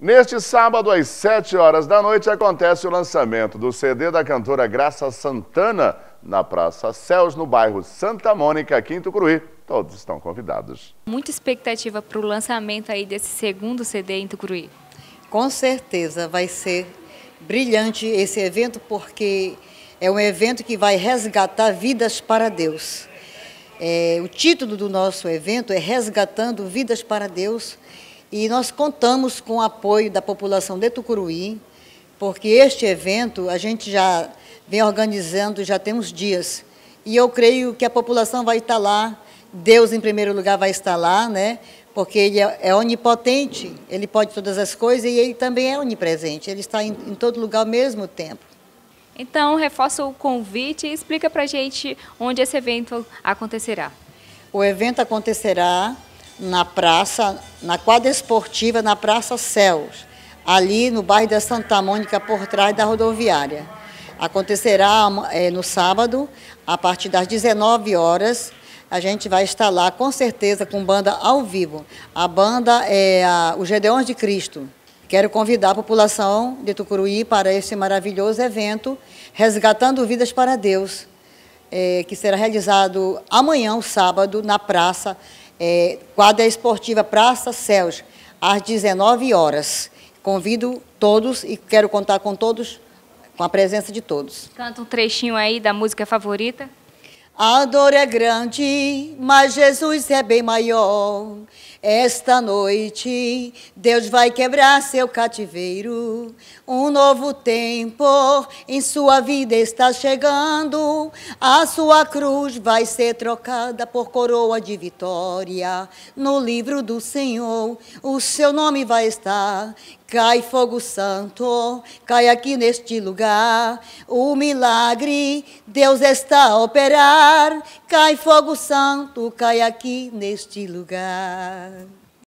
Neste sábado, às 7 horas da noite, acontece o lançamento do CD da cantora Graça Santana na Praça Céus, no bairro Santa Mônica, Quinto Cruí. Todos estão convidados. Muita expectativa para o lançamento aí desse segundo CD em Tucuruí. Com certeza vai ser brilhante esse evento, porque é um evento que vai resgatar vidas para Deus. É, o título do nosso evento é Resgatando Vidas para Deus e nós contamos com o apoio da população de Tucuruí, porque este evento a gente já vem organizando, já tem uns dias. E eu creio que a população vai estar lá, Deus em primeiro lugar vai estar lá, né? porque ele é, é onipotente, ele pode todas as coisas e ele também é onipresente, ele está em, em todo lugar ao mesmo tempo. Então, reforça o convite e explica para a gente onde esse evento acontecerá. O evento acontecerá na praça, na quadra esportiva, na Praça Céus, ali no bairro da Santa Mônica, por trás da rodoviária. Acontecerá é, no sábado, a partir das 19 horas, a gente vai estar lá, com certeza, com banda ao vivo. A banda é a, os Gedeões de Cristo. Quero convidar a população de Tucuruí para esse maravilhoso evento, Resgatando Vidas para Deus, é, que será realizado amanhã, sábado, na praça é, quadra esportiva Praça Céus, às 19 horas. Convido todos e quero contar com todos, com a presença de todos. Canta um trechinho aí da música favorita. A dor é grande, mas Jesus é bem maior. Esta noite Deus vai quebrar seu cativeiro. Um novo tempo em sua vida está chegando. A sua cruz vai ser trocada por coroa de vitória. No livro do Senhor, o seu nome vai estar Cai fogo santo, cai aqui neste lugar, o milagre Deus está a operar. Cai fogo santo, cai aqui neste lugar.